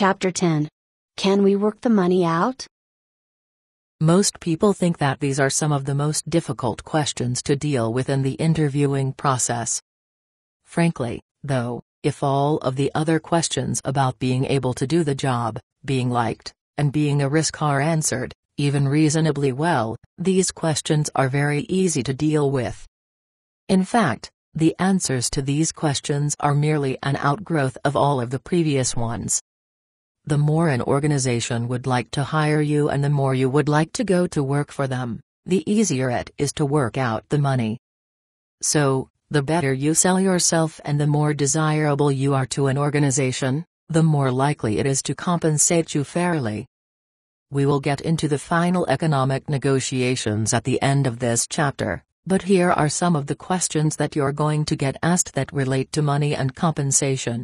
Chapter 10 Can we work the money out? Most people think that these are some of the most difficult questions to deal with in the interviewing process. Frankly, though, if all of the other questions about being able to do the job, being liked, and being a risk are answered, even reasonably well, these questions are very easy to deal with. In fact, the answers to these questions are merely an outgrowth of all of the previous ones the more an organization would like to hire you and the more you would like to go to work for them, the easier it is to work out the money. So, the better you sell yourself and the more desirable you are to an organization, the more likely it is to compensate you fairly. We will get into the final economic negotiations at the end of this chapter, but here are some of the questions that you're going to get asked that relate to money and compensation.